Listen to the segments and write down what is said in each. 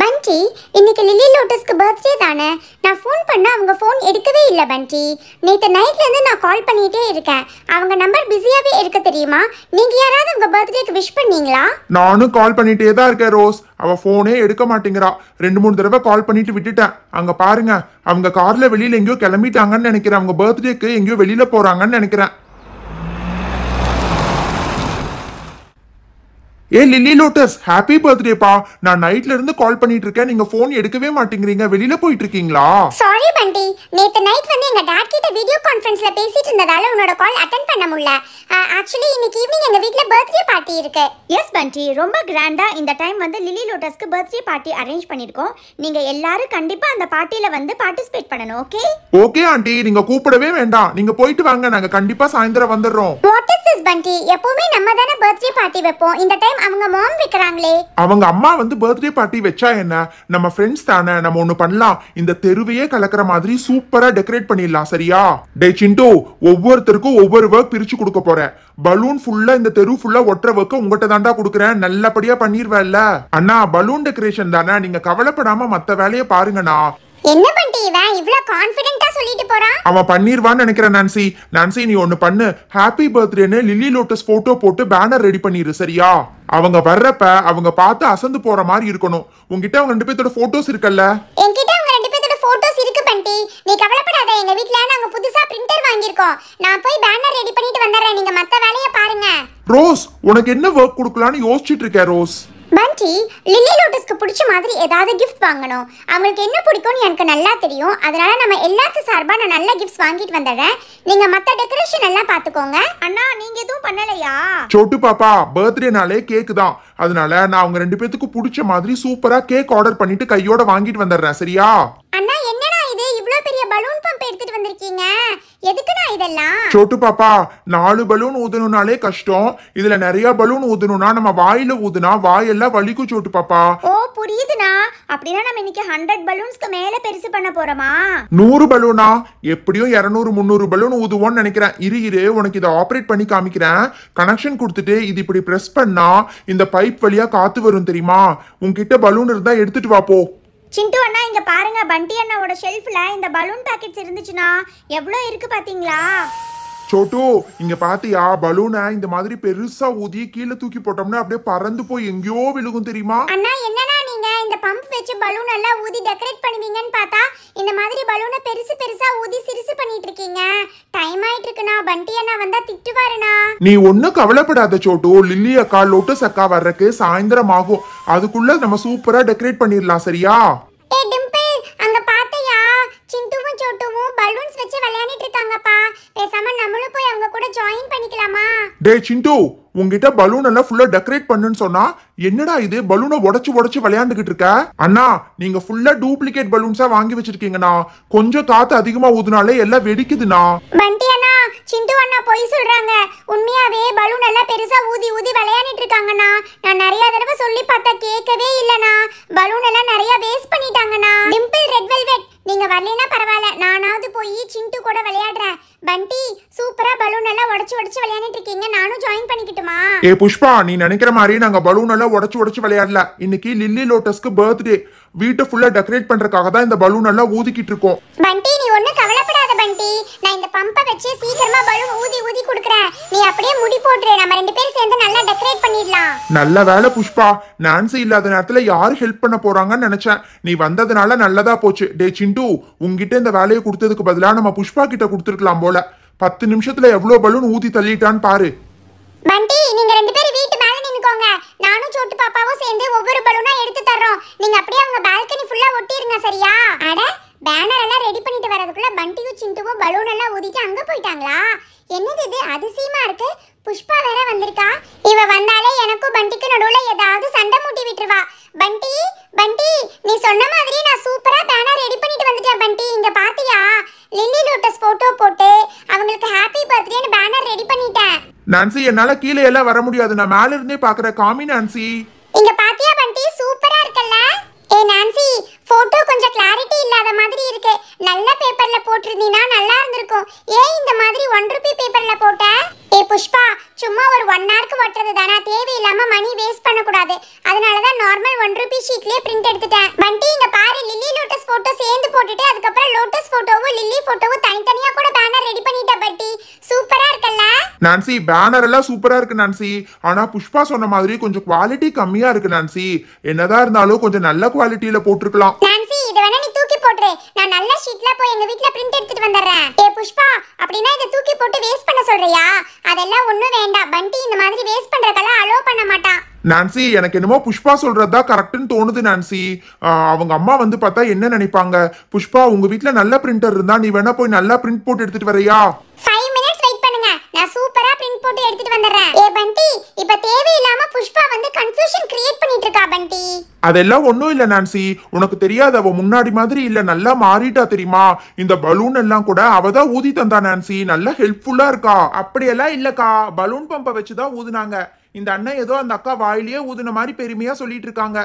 பண்டி இன்னைக்கு லில்லி லோட்டஸ்க்கு பர்த்டே தானே நான் ஃபோன் பண்ண அவங்க ஃபோன் எடுக்கவே இல்லை பண்டி நேற்று நைட்லேருந்து நான் கால் பண்ணிகிட்டே இருக்கேன் அவங்க நம்பர் பிஸியாகவே இருக்க தெரியுமா நீங்கள் யாராவது உங்கள் பர்த்டேக்கு விஷ் பண்ணீங்களா நானும் கால் பண்ணிகிட்டே தான் இருக்கேன் ரோஸ் அவள் ஃபோனே எடுக்க மாட்டேங்கிறா ரெண்டு மூணு தடவை கால் பண்ணிட்டு விட்டுட்டேன் அங்கே பாருங்க அவங்க காரில் வெளியில் எங்கேயோ கிளம்பிட்டாங்கன்னு நினைக்கிறேன் அவங்க பர்த்டேக்கு எங்கேயோ வெளியில் போகிறாங்கன்னு நினைக்கிறேன் ஏ லில்லி லோட்டஸ் ஹாப்பி பர்த்டேப்பா நான் நைட்ல இருந்து கால் பண்ணிட்டு இருக்கேன் நீங்க போன் எடுக்கவே மாட்டேங்கிறீங்க வெளியில போயிட்டு இருக்கீங்களா சாரி பண்டி நேத்து நைட் வந்து எங்க டாட் கிட்ட வீடியோ கான்ஃபரன்ஸ்ல பேசிட்டு இருந்ததால உன்னோட கால் அட்டெண்ட் பண்ண முடியல ஆக்சுவலி இன்னைக்கு ஈவினிங் எங்க வீட்ல பர்த்டே பார்ட்டி இருக்கு எஸ் பண்டி ரொம்ப கிராண்டா இந்த டைம் வந்து லில்லி லோட்டஸ்க்கு பர்த்டே பார்ட்டி அரேஞ்ச் பண்ணிருக்கோம் நீங்க எல்லாரும் கண்டிப்பா அந்த பார்ட்டில வந்து பார்ட்டிசிபேட் பண்ணனும் ஓகே ஓகே ஆண்டி நீங்க கூப்பிடவே வேண்டாம் நீங்க போயிட்டு வாங்க நாங்க கண்டிப்பா சாயந்தரம் வந்துடுறோம் வாட் இஸ் திஸ் பண்டி எப்பவுமே நம்ம தான பர்த்டே பார்ட்டி வைப்போம் இந்த டைம் அவங்க மாம் வைக்கிறாங்களே அவங்க அம்மா வந்து பர்த்டே பார்ட்டி வச்சா என்ன நம்ம ஃப்ரெண்ட்ஸ் தானே நம்ம ஒண்ணு பண்ணலாம் இந்த தெருவையே கலக்கிற மாதிரி சூப்பரா டெக்கரேட் பண்ணிடலாம் சரியா டே சிண்டு ஒவ்வொருத்தருக்கும் ஒவ்வொரு ஒர்க் பிரிச்சு கொடுக்க போறேன் பலூன் ஃபுல்லா இந்த தெரு ஃபுல்லா ஒற்ற ஒர்க்க உங்ககிட்ட தாண்டா கொடுக்குறேன் நல்லபடியா இல்ல அண்ணா பலூன் டெக்கரேஷன் தானே நீங்க கவலைப்படாம மத்த வேலையை பாருங்கண்ணா என்ன பண்ணிட்டு இவன் இவ்ளோ கான்ஃபிடென்ட்டா சொல்லிட்டு போறான் அவன் பண்ணிருவான்னு நினைக்கிறேன் நான்சி நான்சி நீ ஒன்னு பண்ணு ஹாப்பி பர்த்டேன்னு லில்லி லோட்டஸ் போட்டோ போட்டு பேனர் ரெடி பண்ணிரு சரியா அவங்க வர்றப்ப அவங்க பார்த்து அசந்து போற மாதிரி இருக்கணும் உன்கிட்ட அவங்க ரெண்டு பேர்த்தோட போட்டோஸ் இருக்கல்ல என்கிட்ட அவங்க ரெண்டு பேத்தோட போட்டோஸ் இருக்கு பண்டி நீ கவலைப்படாத எங்க வீட்ல நாங்க புதுசா பிரிண்டர் வாங்கியிருக்கோம் நான் போய் பேனர் ரெடி பண்ணிட்டு வந்தறேன் நீங்க மத்த வேலைய பாருங்க ரோஸ் உனக்கு என்ன ஒர்க் கொடுக்கலாம்னு யோசிச்சிட்டு இருக்கேன் ரோஸ் பண்டி லில்லி லோட்டஸ்க்கு பிடிச்ச மாதிரி ஏதாவது கிஃப்ட் வாங்கணும் அவங்களுக்கு என்ன பிடிக்கும்னு எனக்கு நல்லா தெரியும் அதனால நம்ம எல்லாத்து சார்பாக நான் நல்ல கிஃப்ட்ஸ் வாங்கிட்டு வந்துடுறேன் நீங்க மற்ற டெக்கரேஷன் எல்லாம் பார்த்துக்கோங்க அண்ணா நீங்க எதுவும் பண்ணலையா சொட்டு பாப்பா பர்த்டேனாலே கேக் தான் அதனால நான் அவங்க ரெண்டு பேத்துக்கு பிடிச்ச மாதிரி சூப்பரா கேக் ஆர்டர் பண்ணிட்டு கையோட வாங்கிட்டு வந்துடுறேன் சரியா இவ்வளவு பெரிய பலூன் பம்ப் எடுத்துட்டு வந்திருக்கீங்க நான் இதெல்லாம் சோட்டு பாப்பா நாலு பலூன் ஊதணும்னாலே கஷ்டம் இதுல நிறைய பலூன் ஊதணும்னா நம்ம வாயில ஊதுனா வாயெல்லாம் வலிக்கும் சோட்டு பாப்பா ஓ புரியுதுனா அப்படினா நம்ம இன்னைக்கு ஹண்ட்ரட் பலூன்ஸ்க்கு மேல பெருசு பண்ண போறோமா நூறு பலூனா எப்படியும் 200 முந்நூறு பலூன் ஊதுவோம்னு நினைக்கிறேன் இரு இரு உனக்கு இத ஆபரேட் பண்ணி காமிக்கிறேன் கனெக்ஷன் கொடுத்துட்டு இது இப்படி பிரஸ் பண்ணா இந்த பைப் வழியா காத்து வரும் தெரியுமா உன்கிட்ட பலூன் இருந்தா எடுத்துட்டு வா போ சிண்டு அண்ணா இங்க பாருங்க பண்டி அண்ணாவோட ஷெல்ஃப்ல இந்த பலூன் பாக்கெட்ஸ் இருந்துச்சுன்னா எவ்வளோ இருக்கு பாத்தீங்களா சோட்டு இங்க பாத்தியா பலூனை இந்த மாதிரி பெருசா ஊதி கீழே தூக்கி போட்டோம்னா அப்படியே பறந்து போய் எங்கேயோ விழுகும் தெரியுமா அண்ணா என்னன்னா இந்த பம்ப் வச்சு பலூன் எல்லாம் ஊதி டெக்கரேட் பண்ணுவீங்கன்னு பார்த்தா இந்த மாதிரி பலூனை பெருசு பெருசா ஊதி சிரிசு பண்ணிட்டு இருக்கீங்க டைம் ஆயிட்டு இருக்குண்ணா பண்டி அண்ணா வந்தா திட்டுவாருண்ணா நீ ஒன்னும் கவலைப்படாத சோட்டு லில்லி அக்கா லோட்டஸ் அக்கா வர்றதுக்கு சாயந்தரம் ஆகும் அதுக்குள்ள நம்ம சூப்பரா டெக்கரேட் பண்ணிடலாம் சரியா அவங்க கூட ஜாயின் பண்ணிக்கலாமா டேய் சிந்து உங்ககிட்ட பலூன் எல்லாம் ஃபுல்லா டெக்கரேட் பண்ணுன்னு சொன்னா என்னடா இது பலூனை உடைச்சு உடைச்சு விளையாண்டுகிட்டு இருக்க அண்ணா நீங்க ஃபுல்லா டூப்ளிகேட் பலூன்ஸா வாங்கி வச்சிருக்கீங்கண்ணா கொஞ்சம் காத்து அதிகமா ஊதுனாலே எல்லாம் வெடிக்குதுண்ணா பண்டி அண்ணா சிந்து அண்ணா பொய் சொல்றாங்க உண்மையாவே பலூன் எல்லாம் பெருசா ஊதி ஊதி விளையாடிட்டு இருக்காங்கண்ணா நான் நிறைய தடவை சொல்லி பார்த்தா கேட்கவே இல்லண்ணா பலூன் எல்லாம் நிறைய வேஸ்ட் பண்ணிட்டாங்கண்ணா டிம்பிள் ரெட் வெல்வெட் நீங்க வரலனா பரவாயில்ல நானாவது போய் சிண்டு கூட விளையாடுறேன் பண்டி சூப்பரா பலூன் எல்லாம் உடைச்சு உடைச்சு விளையாடிட்டு இருக்கீங்க நானும் ஜாயின் பண்ணிக்கிட்டுமா ஏ புஷ்பா நீ நினைக்கிற மாதிரி நாங்க பலூன் எல்லாம் உடைச்சு உடைச்சு விளையாடல இன்னைக்கு லில்லி லோட்டஸ்க்கு பர்த்டே வீட்டை ஃபுல்லா டெக்கரேட் பண்றதுக்காக தான் இந்த பலூன் எல்லாம் ஊதிக்கிட்டு இருக்கோம் பண்டி நீ ஒண்ணு கவலைப்படாத பண்டி நான் இந்த பம்பை வச்சு சீக்கிரமா பலூன் ஊதி ஊதி குடுக்குறேன் நீ அப்படியே முடி போட்டுரு நம்ம ரெண்டு பேரும் சேர்ந்து நல்லா டெக்கரேட் பண்ணிடலாம் நல்ல வேலை புஷ்பா நான்சி இல்லாத நேரத்துல யார் ஹெல்ப் பண்ண போறாங்கன்னு நினைச்சேன் நீ வந்ததுனால நல்லதா போச்சு டே சிண்டு உங்ககிட்ட இந்த வேலையை கொடுத்ததுக்கு பதிலா நம்ம புஷ்பா கிட்ட கொடுத்துருக்கலாம் போல பத்து நிமிஷத்துல எவ்வளவு பலூன் ஊதி தள்ளிட்டான்னு பாரு பண்டி நீங்க ரெண்டு பேரும் வீட்டு மேல நின்னுக்கோங்க நானும் சோட்டு பாப்பாவும் சேர்ந்து ஒவ்வொரு பலூனா எடுத்து தர்றோம் நீங்க அப்படியே அவங்க பால்கனி ஃபுல்லா ஒட்டிருங்க சரியா அட பேனர் எல்லாம் ரெடி பண்ணிட்டு வரதுக்குள்ள பண்டியும் சிண்டுவும் பலூன் எல்லாம் ஊதிட்டு அங்க போயிட்டாங்களா என்னது இது அதிசயமா இருக்கு புஷ்பா வேற வந்திருக்கா இவ வந்தாலே எனக்கும் பண்டிக்கு நடுவுல ஏதாவது சண்டை மூட்டி விட்டுருவா பண்டி பண்டி நீ சொன்ன மாதிரி நான் சூப்பரா பேனர் ரெடி பண்ணிட்டு வந்துட்டேன் பண்டி இங்க பாத்தியா லில்லி லோட்டஸ் போட்டோ போட்டு அவங்களுக்கு ஹாப்பி பர்த்டேன்னு பேனர் ரெடி பண்ணிட்டேன் நான்சி என்னால கீழே எல்லாம் வர முடியாது நான் மேல இருந்தே பாக்குற காமி நான்சி பண்றது தானா தேவையில்லாம மணி வேஸ்ட் கூடாது அதனால தான் நார்மல் ஒன் ரூபி ஷீட்லயே பிரிண்ட் எடுத்துட்டேன் வண்டி இங்க பாரு லில்லி லோட்டஸ் போட்டோ சேர்ந்து போட்டுட்டு அதுக்கப்புறம் லோட்டஸ் போட்டோவும் லில்லி போட்டோவும் தனித்தனியா கூட பேனர் ரெடி பண்ணிட்ட பட்டி சூப்பரா இருக்கல்ல நான்சி பேனர் எல்லாம் சூப்பரா இருக்கு நான்சி ஆனா புஷ்பா சொன்ன மாதிரி கொஞ்சம் குவாலிட்டி கம்மியா இருக்கு நான்சி என்னதான் இருந்தாலும் கொஞ்சம் நல்ல குவாலிட்டியில போட்டிருக்கலாம் நான்சி இது வேணா நீ தூக்கி போட்டுரு நான் நல்ல ஷீட்ல போய் எங்க வீட்ல பிரிண்ட் எடுத்துட்டு வந்துடுறேன் ஏ புஷ்பா அப்படின்னா இத தூக்கி போட்டு வேஸ்ட் பண்ண சொல்றியா அதெல்லாம் ஒண்ணு வேண்டாம் பண்டி இந்த மாதிரி வேஸ்ட் பண்றதெல்லாம் அலோ பண்ண மாட்டான் நான்சி எனக்கு என்னமோ புஷ்பா சொல்றதா கரெக்ட்னு தோணுது நான்சி அவங்க அம்மா வந்து பார்த்தா என்ன நினைப்பாங்க புஷ்பா உங்க வீட்ல நல்ல பிரிண்டர் இருந்தா நீ வேணா போய் நல்லா பிரிண்ட் போட்டு எடுத்துட்டு வரையா ஃபைவ் மினிட்ஸ் வெயிட் பண்ணுங்க நான் சூப்பரா பிரிண்ட் போட்டு எடுத்துட்டு வந்துடுறேன் ஏ பண்டி இப்ப தேவையில்லை அதெல்லாம் ஒன்றும் இல்லை நான்சி உனக்கு தெரியாது அவள் முன்னாடி மாதிரி இல்லை நல்லா மாறிட்டா தெரியுமா இந்த பலூன் எல்லாம் கூட அவ தான் ஊதி தந்தா நான்சி நல்லா ஹெல்ப்ஃபுல்லாக இருக்கா அப்படியெல்லாம் இல்லைக்கா பலூன் பம்பை வச்சு தான் ஊதுனாங்க இந்த அண்ணன் ஏதோ அந்த அக்கா வாயிலேயே ஊதுன மாதிரி பெருமையாக சொல்லிட்டு இருக்காங்க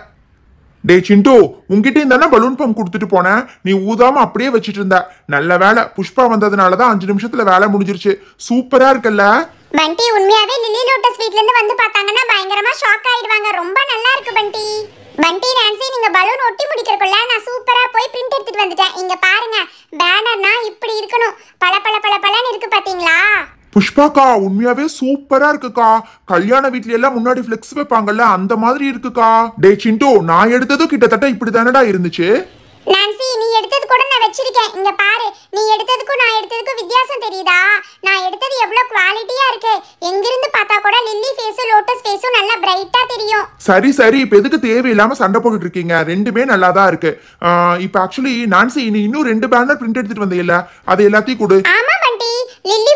டே சிண்டு உங்ககிட்ட இருந்தானே பலூன் பம்ப் கொடுத்துட்டு போனேன் நீ ஊதாம அப்படியே வச்சுட்டு இருந்த நல்ல வேலை புஷ்பா வந்ததுனால தான் அஞ்சு நிமிஷத்துல வேலை முடிஞ்சிருச்சு சூப்பரா இருக்குல்ல பண்டி உண்மையாவே லில்லி லோட்டஸ் வீட்ல இருந்து வந்து பார்த்தாங்கன்னா பயங்கரமா ஷாக் ஆயிடுவாங்க ரொம்ப நல்லா இருக்கு பண்டி பண்டி நான்சி நீங்க பலூன் ஒட்டி முடிக்கிறக்குள்ள நான் சூப்பரா போய் பிரிண்ட் எடுத்துட்டு வந்துட்டேன் இங்க பாருங்க பேனர்னா இப்படி இருக்கணும் பல பல பல பலன்னு இருக்கு பாத்தீங்களா புஷ்பாக்கா உண்மையாவே சூப்பரா இருக்குக்கா கல்யாண வீட்ல எல்லாம் முன்னாடி பிளெக்ஸ் வைப்பாங்கல்ல அந்த மாதிரி இருக்குக்கா டே சிண்டோ நான் எடுத்ததும் கிட்டத்தட்ட இப்படி தானடா இருந்துச்சு நான்சி நீ எடுத்தது கூட நான் வச்சிருக்கேன் இங்க பாரு நீ எடுத்ததுக்கும் நான் எடுத்ததுக்கும் வித்தியாசம் தெரியுதா நான் எடுத்தது எவ்வளவு குவாலிட்டியா இருக்கு எங்கிருந்து பார்த்தா கூட லில்லி ஃபேஸும் லோட்டஸ் ஃபேஸும் நல்லா பிரைட்டா தெரியும் சரி சரி இப்போ எதுக்கு தேவையில்லாம சண்டை போட்டுட்டு இருக்கீங்க ரெண்டுமே நல்லா தான் இருக்கு இப்போ ஆக்சுவலி நான்சி நீ இன்னும் ரெண்டு பேனர் பிரிண்ட் எடுத்துட்டு வந்தீங்களா அது எல்லாத்தையும் கொடு ஆமா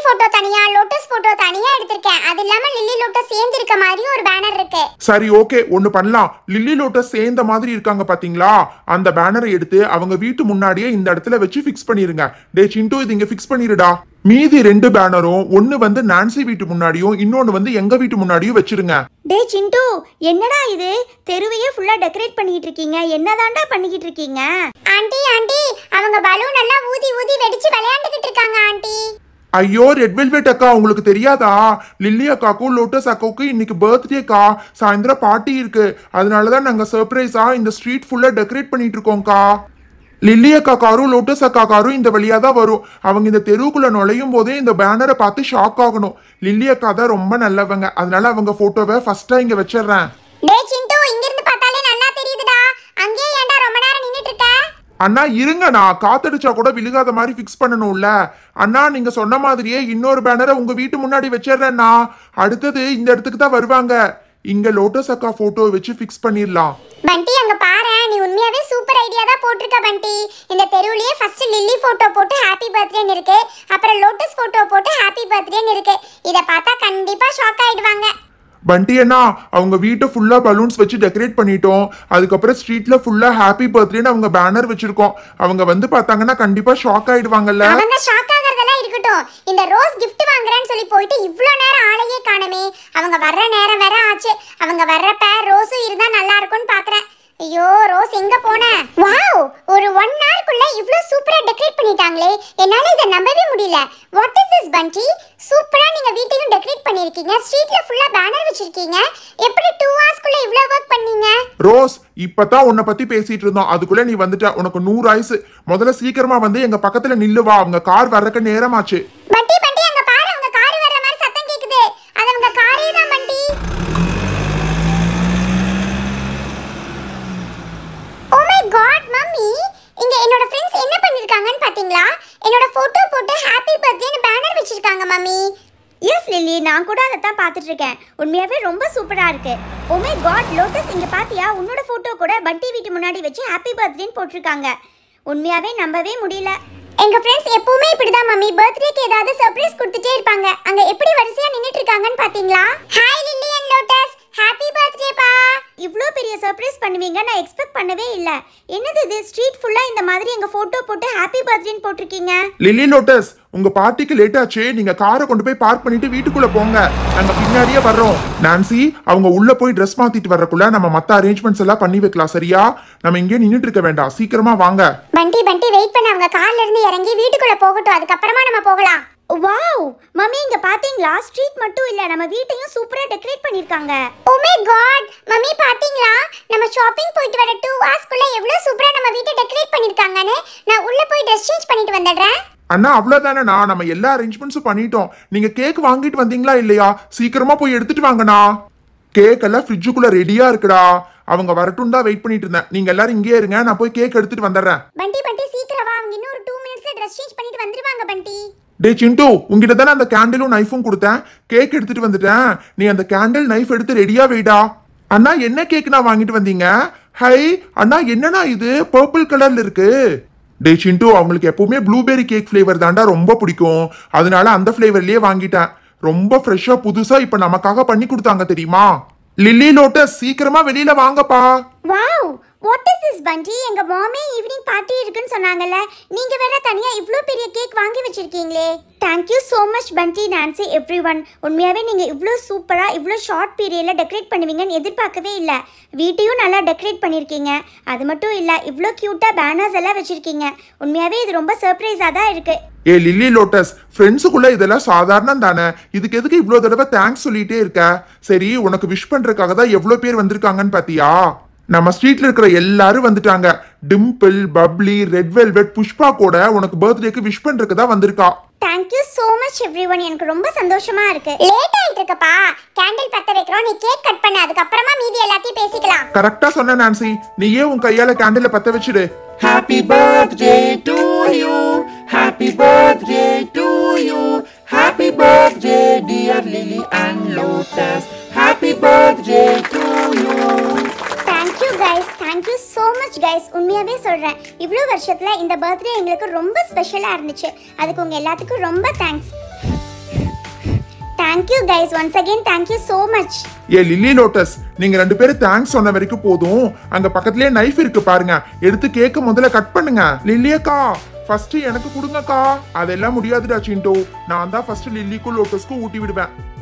போட்டோ தனியா லோட்டஸ் போட்டோ தனியா எடுத்திருக்கேன் அது இல்லாம லில்லி லோட்டஸ் சேர்ந்து இருக்க மாதிரி ஒரு பேனர் இருக்கு சரி ஓகே ஒன்னு பண்ணலாம் லில்லி லோட்டஸ் சேர்ந்த மாதிரி இருக்காங்க பாத்தீங்களா அந்த பேனரை எடுத்து அவங்க வீட்டு முன்னாடியே இந்த இடத்துல வச்சு ஃபிக்ஸ் பண்ணிருங்க டே சிண்டு இது இங்க ஃபிக்ஸ் பண்ணிடுடா மீதி ரெண்டு பேனரும் ஒன்னு வந்து நான்சி வீட்டு முன்னாடியும் இன்னொன்னு வந்து எங்க வீட்டு முன்னாடியும் வச்சிருங்க டே சிண்டு என்னடா இது தெருவையே ஃபுல்லா டெக்கரேட் பண்ணிட்டு இருக்கீங்க என்னதான்டா பண்ணிக்கிட்டு இருக்கீங்க ஆண்டி ஆண்டி அவங்க பலூன் எல்லாம் ஊதி ஊதி வெடிச்சு விளையாண்டுகிட்டு இருக்காங்க ஆண்டி ஐயோ ரெட் வெல்வெட் அக்கா உங்களுக்கு தெரியாதா லில்லி அக்காக்கும் லோட்டஸ் அக்காவுக்கும் இன்னைக்கு பர்த்டேக்கா சாயந்தரம் பார்ட்டி இருக்கு அதனால தான் நாங்கள் சர்ப்ரைஸா இந்த ஸ்ட்ரீட் ஃபுல்லாக டெக்கரேட் பண்ணிட்டு இருக்கோம்க்கா லில்லி அக்கா காரும் லோட்டஸ் அக்கா காரும் இந்த வழியாக தான் வரும் அவங்க இந்த தெருவுக்குள்ளே நுழையும் போதே இந்த பேனரை பார்த்து ஷாக் ஆகணும் லில்லி அக்கா தான் ரொம்ப நல்லவங்க அதனால அவங்க ஃபோட்டோவை ஃபர்ஸ்ட்டாக இங்கே வச்சிடுறேன் அண்ணா இருங்க நான் காத்தடிச்சா கூட விழுகாத மாதிரி ஃபிக்ஸ் பண்ணணும்ல அண்ணா நீங்க சொன்ன மாதிரியே இன்னொரு பேனரை உங்க வீட்டு முன்னாடி வச்சிடறேண்ணா அடுத்தது இந்த இடத்துக்கு தான் வருவாங்க இங்க லோட்டஸ் அக்கா போட்டோ வச்சு ஃபிக்ஸ் பண்ணிடலாம் பண்டி அங்க பாரு நீ உண்மையாவே சூப்பர் ஐடியா தான் போட்டிருக்க பண்டி இந்த தெருவுலயே ஃபர்ஸ்ட் லில்லி போட்டோ போட்டு ஹாப்பி பர்த்டேன்னு இருக்கு அப்புறம் லோட்டஸ் போட்டோ போட்டு ஹாப்பி பர்த்டேன்னு இருக்கு இத பார்த்தா கண்டிப்பா ஷாக் ஆயிடுவாங்க பண்டி அண்ணா அவங்க வீட்டை ஃபுல்லா பலூன்ஸ் வச்சு டெக்கரேட் பண்ணிட்டோம் அதுக்கப்புறம் ஸ்ட்ரீட்ல ஃபுல்லா ஹாப்பி பர்த்டேன்னு அவங்க பேனர் வச்சிருக்கோம் அவங்க வந்து பார்த்தாங்கன்னா கண்டிப்பா ஷாக் ஆயிடுவாங்கல்ல அவங்க ஷாக் இருக்கட்டும் இந்த ரோஸ் கிஃப்ட் வாங்குறேன்னு சொல்லி போயிட்டு இவ்வளோ நேரம் ஆளையே காணமே அவங்க வர்ற நேரம் வேற ஆச்சு அவங்க வர்றப்ப ரோஸும் இருந்தா நல்லா இருக்கும்னு பாக்குறேன் ஐயோ ரோஸ் எங்க போன வாவ் ஒரு 1 ஹவர்க்குள்ள இவ்ளோ சூப்பரா டெக்கரேட் பண்ணிட்டாங்களே என்னால இத நம்பவே முடியல வாட் இஸ் திஸ் பண்டி சூப்பரா நீங்க வீட்டையும் டெக்கரேட் பண்ணிருக்கீங்க ஸ்ட்ரீட்ல ஃபுல்லா பேனர் வச்சிருக்கீங்க எப்படி 2 ஹவர்ஸ்க்குள்ள இவ்ளோ வர்க் பண்ணீங்க ரோஸ் இப்பதான் உன்னை பத்தி பேசிட்டு இருந்தோம் அதுக்குள்ள நீ வந்துட்ட உனக்கு 100 ஐஸ் முதல்ல சீக்கிரமா வந்து எங்க பக்கத்துல நில்லுவா உங்க கார் வர்றதுக்கு நேரமாச்சு பட்டி வச்சிருக்காங்க மம்மி எஸ் லில்லி நான் கூட அதை தான் பார்த்துட்டு இருக்கேன் உண்மையாகவே ரொம்ப சூப்பராக இருக்கு உமே oh காட் லோட்டஸ் இங்கே பார்த்தியா உன்னோட ஃபோட்டோ கூட பட்டி வீட்டு முன்னாடி வச்சு ஹாப்பி பர்த்டேன்னு போட்டிருக்காங்க உண்மையாகவே நம்பவே முடியல எங்கள் ஃப்ரெண்ட்ஸ் எப்பவுமே இப்படி தான் மம்மி பர்த்டேக்கு ஏதாவது சர்ப்ரைஸ் கொடுத்துட்டே இருப்பாங்க அங்கே எப்படி வரிசையாக நின்றுட்டு இருக்காங்கன்னு பார்த்தீங்களா hi Lily and Lotus happy பர்த்டேப்பா இவ்வளோ பெரிய சர்ப்ரைஸ் பண்ணுவீங்க நான் எக்ஸ்பெக்ட் பண்ணவே இல்ல என்னது இது ஸ்ட்ரீட் ஃபுல்லா இந்த மாதிரி எங்க போட்டோ போட்டு ஹாப்பி பர்த்டேன்னு போட்டிருக்கீங்க லில்லி லோட்டஸ் உங்க பார்ட்டிக்கு லேட் ஆச்சு நீங்க காரை கொண்டு போய் பார்க் பண்ணிட்டு வீட்டுக்குள்ள போங்க நாங்க பின்னாடியே வர்றோம் நான்சி அவங்க உள்ள போய் ட்ரெஸ் மாத்திட்டு வரக்குள்ள நம்ம மத்த அரேஞ்ச்மெண்ட்ஸ் எல்லாம் பண்ணி வைக்கலாம் சரியா நம்ம இங்கே நின்னுட்டு இருக்க வேண்டாம் சீக்கிரமா வாங்க பண்டி பண்டி வெயிட் பண்ண அவங்க கார்ல இருந்து இறங்கி வீட்டுக்குள்ள போகட்டும் அதுக்கப்புறமா நம்ம போகலாம் வாவ் மம்மி இங்க பாத்தீங்களா ஸ்ட்ரீட் மட்டும் இல்ல நம்ம வீட்டையும் சூப்பரா டெக்கரேட் பண்ணிருக்காங்க ஓ மை காட் மம்மி பாத்தீங்களா நம்ம ஷாப்பிங் போயிட்டு வர 2 ஹவர்ஸ் குள்ள எவ்வளவு சூப்பரா நம்ம வீட்டை டெக்கரேட் பண்ணிருக்காங்கன்னு நான் உள்ள போய் ட்ரெஸ் சேஞ்ச் பண்ணிட்டு வந்தறேன் அண்ணா நான் நம்ம எல்லா அரேஞ்ச்மெண்ட்ஸும் பண்ணிட்டோம் நீங்க கேக் வாங்கிட்டு வந்தீங்களா இல்லையா சீக்கிரமா போய் எடுத்துட்டு வாங்கண்ணா கேக் எல்லாம் ஃப்ரிட்ஜுக்குள்ள ரெடியா இருக்குடா அவங்க வரட்டும் தான் வெயிட் பண்ணிட்டு இருந்தேன் நீங்க எல்லாரும் இங்கே இருங்க நான் போய் கேக் எடுத்துட்டு வந்துடுறேன் பண்டி பண்டி சீக்கிரம் வா அவங்க இன்னும் 2 மினிட்ஸ்ல ட்ரெஸ் சேஞ்ச் பண்ணிட்டு வந்துருவாங்க பண்டி டே சிண்டு உங்ககிட்ட தானே அந்த கேண்டிலும் நைஃபும் கொடுத்தேன் கேக் எடுத்துட்டு வந்துட்டேன் நீ அந்த கேண்டில் நைஃப் எடுத்து ரெடியா வைடா அண்ணா என்ன கேக் நான் வாங்கிட்டு வந்தீங்க ஹை அண்ணா என்னண்ணா இது பர்பிள் கலர்ல இருக்கு டே சிண்டு அவங்களுக்கு எப்பவுமே ப்ளூபெரி கேக் ஃப்ளேவர் தாண்டா ரொம்ப பிடிக்கும் அதனால அந்த ஃப்ளேவர்லயே வாங்கிட்டேன் ரொம்ப ஃப்ரெஷ்ஷா புதுசா இப்ப நமக்காக பண்ணி கொடுத்தாங்க தெரியுமா லில்லி லோட்டஸ் சீக்கிரமா வெளியில வாங்கப்பா வாவ் வாட் இஸ் திஸ் பண்டி எங்கள் மாமே ஈவினிங் பார்ட்டி இருக்குன்னு சொன்னாங்கல்ல நீங்கள் வேற தனியாக இவ்வளோ பெரிய கேக் வாங்கி வச்சுருக்கீங்களே thank you so much Bunty Nancy everyone உண்மையாகவே நீங்கள் இவ்வளோ சூப்பராக இவ்வளோ ஷார்ட் பீரியடில் டெக்கரேட் பண்ணுவீங்கன்னு எதிர்பார்க்கவே இல்லை வீட்டையும் நல்லா டெக்கரேட் பண்ணியிருக்கீங்க அது மட்டும் இல்லை இவ்வளோ க்யூட்டாக பேனர்ஸ் எல்லாம் வச்சுருக்கீங்க உண்மையாகவே இது ரொம்ப சர்ப்ரைஸாக தான் இருக்குது ஏ லில்லி லோட்டஸ் ஃப்ரெண்ட்ஸுக்குள்ளே இதெல்லாம் சாதாரணம் தானே இதுக்கு எதுக்கு இவ்வளோ தடவை தேங்க்ஸ் சொல்லிகிட்டே இருக்க சரி உனக்கு விஷ் பண்ணுறதுக்காக தான் எவ்வளோ பேர் வந்திருக்காங்கன்னு பார்த்தியா நம்ம ஸ்ட்ரீட்ல இருக்கிற எல்லாரும் வந்துட்டாங்க Dimple Bubbly Red Velvet Pushpa கூட உனக்கு பர்த்டேக்கு விஷ் பண்றதுக்கு தான் வந்திருக்கா thank you so much everyone எனக்கு ரொம்ப சந்தோஷமா இருக்கு லேட் ஆயிட்டு கேண்டில் பத்த வைக்கறோம் நீ கேக் கட் பண்ண அதுக்கு அப்புறமா மீதி எல்லாத்தையும் பேசிக்கலாம் கரெக்ட்டா சொன்ன நான்சி நீயே உன் கையால கேண்டில் பத்த வச்சிடு happy birthday to you happy birthday to you happy birthday dear Lily and Lotus happy birthday to you guys thank you so much guys உண்மையாகவே சொல்கிறேன் இவ்வளோ வருஷத்தில் இந்த பர்த்டே எங்களுக்கு ரொம்ப ஸ்பெஷலாக இருந்துச்சு அதுக்கு உங்கள் எல்லாத்துக்கும் ரொம்ப thanks thank you guys once again thank you so much ஏ லில்லி லோட்டஸ் நீங்கள் ரெண்டு பேரும் தேங்க்ஸ் சொன்ன வரைக்கும் போதும் அந்த பக்கத்துலயே நைஃப் இருக்கு பாருங்க எடுத்து கேக்க முதல்ல கட் பண்ணுங்க லில்லியக்கா ஃபர்ஸ்ட் எனக்கு கொடுங்கக்கா அதெல்லாம் முடியாதுடா சிண்டோ நான் தான் ஃபர்ஸ்ட் லில்லிக்கும் லோட்டஸ்க்கும் ஊட்டி விடுவேன்